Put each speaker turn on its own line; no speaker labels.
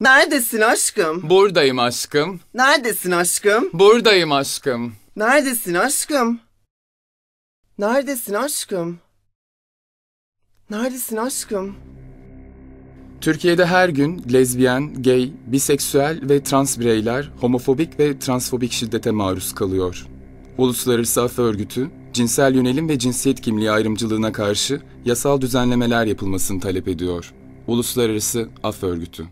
Neredesin aşkım? Buradayım aşkım. Neredesin aşkım? Buradayım aşkım.
Neredesin aşkım? Neredesin aşkım? Neredesin aşkım?
Türkiye'de her gün lezbiyen, gay, biseksüel ve trans bireyler homofobik ve transfobik şiddete maruz kalıyor. Uluslararası Af Örgütü, cinsel yönelim ve cinsiyet kimliği ayrımcılığına karşı yasal düzenlemeler yapılmasını talep ediyor. Uluslararası Af Örgütü